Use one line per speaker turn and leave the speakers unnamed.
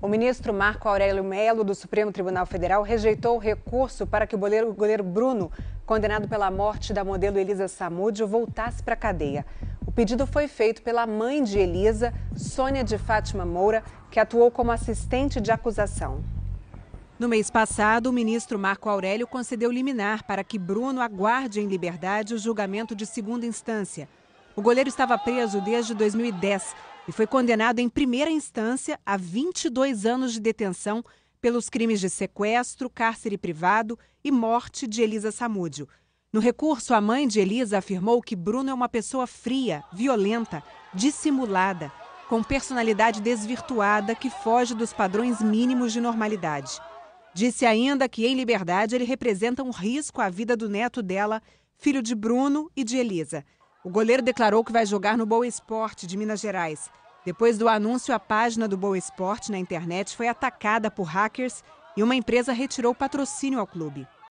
O ministro Marco Aurélio Melo, do Supremo Tribunal Federal, rejeitou o recurso para que o goleiro, Bruno, condenado pela morte da modelo Elisa Samúdio, voltasse para a cadeia. O pedido foi feito pela mãe de Elisa, Sônia de Fátima Moura, que atuou como assistente de acusação. No mês passado, o ministro Marco Aurélio concedeu liminar para que Bruno aguarde em liberdade o julgamento de segunda instância. O goleiro estava preso desde 2010 e foi condenado em primeira instância a 22 anos de detenção pelos crimes de sequestro, cárcere privado e morte de Elisa Samúdio. No recurso, a mãe de Elisa afirmou que Bruno é uma pessoa fria, violenta, dissimulada, com personalidade desvirtuada que foge dos padrões mínimos de normalidade. Disse ainda que, em liberdade, ele representa um risco à vida do neto dela, filho de Bruno e de Elisa. O goleiro declarou que vai jogar no Boa Esporte de Minas Gerais. Depois do anúncio, a página do Boa Esporte na internet foi atacada por hackers e uma empresa retirou patrocínio ao clube.